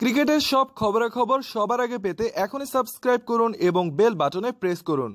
ক্রিকেটের সব খবরাখবর সবার আগে পেতে এখনই সাবস্ক্রাইব করুন এবং বেল বাটনে প্রেস করুন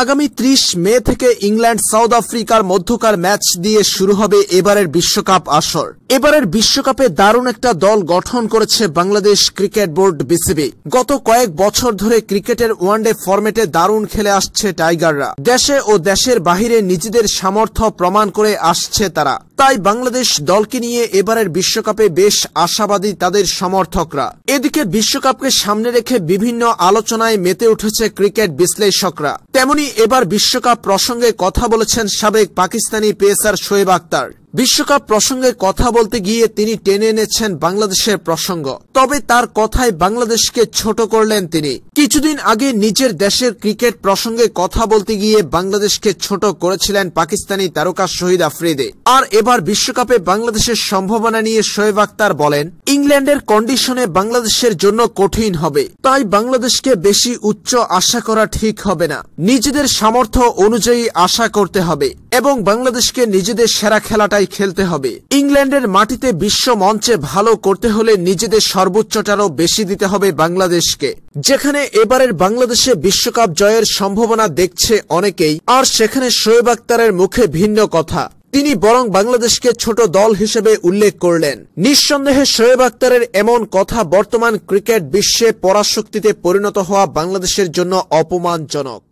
আগামী ত্রিশ মে থেকে ইংল্যান্ড সাউথ আফ্রিকার মধ্যকার ম্যাচ দিয়ে শুরু হবে এবারের বিশ্বকাপ আসর এবারের বিশ্বকাপে দারুণ একটা দল গঠন করেছে বাংলাদেশ ক্রিকেট বোর্ড বিসিবি গত কয়েক বছর ধরে ক্রিকেটের ওয়ানডে ফরম্যাটে দারুণ খেলে আসছে টাইগাররা দেশে ও দেশের বাহিরে নিজেদের সামর্থ্য প্রমাণ করে আসছে তারা তাই বাংলাদেশ দলকে নিয়ে এবারের বিশ্বকাপে বেশ আশাবাদী তাদের সমর্থকরা এদিকে বিশ্বকাপকে সামনে রেখে বিভিন্ন আলোচনায় মেতে উঠেছে ক্রিকেট বিশ্লেষকরা তেমনি এবার বিশ্বকাপ প্রসঙ্গে কথা বলেছেন সাবেক পাকিস্তানি পেসার শোয়েব আক্তার বিশ্বকাপ প্রসঙ্গে কথা বলতে গিয়ে তিনি টেনে এনেছেন বাংলাদেশের প্রসঙ্গ তবে তার কথায় বাংলাদেশকে ছোট করলেন তিনি কিছুদিন আগে নিজের দেশের ক্রিকেট প্রসঙ্গে কথা বলতে গিয়ে বাংলাদেশকে ছোট করেছিলেন পাকিস্তানি তারকা শহীদ আফ্রিদে আর এবার বিশ্বকাপে বাংলাদেশের সম্ভাবনা নিয়ে শোয়েব আক্তার বলেন ইংল্যান্ডের কন্ডিশনে বাংলাদেশের জন্য কঠিন হবে তাই বাংলাদেশকে বেশি উচ্চ আশা করা ঠিক হবে না নিজেদের সামর্থ্য অনুযায়ী আশা করতে হবে এবং বাংলাদেশকে নিজেদের সেরা খেলাটাই ভাষায় খেলতে হবে ইংল্যান্ডের মাটিতে বিশ্ব মঞ্চে ভালো করতে হলে নিজেদের সর্বোচ্চটারও বেশি দিতে হবে বাংলাদেশকে যেখানে এবারের বাংলাদেশে বিশ্বকাপ জয়ের সম্ভাবনা দেখছে অনেকেই আর সেখানে শোয়েব আক্তারের মুখে ভিন্ন কথা তিনি বরং বাংলাদেশকে ছোট দল হিসেবে উল্লেখ করলেন নিঃসন্দেহে শোয়েব আক্তারের এমন কথা বর্তমান ক্রিকেট বিশ্বে পরাশক্তিতে পরিণত হওয়া বাংলাদেশের জন্য অপমানজনক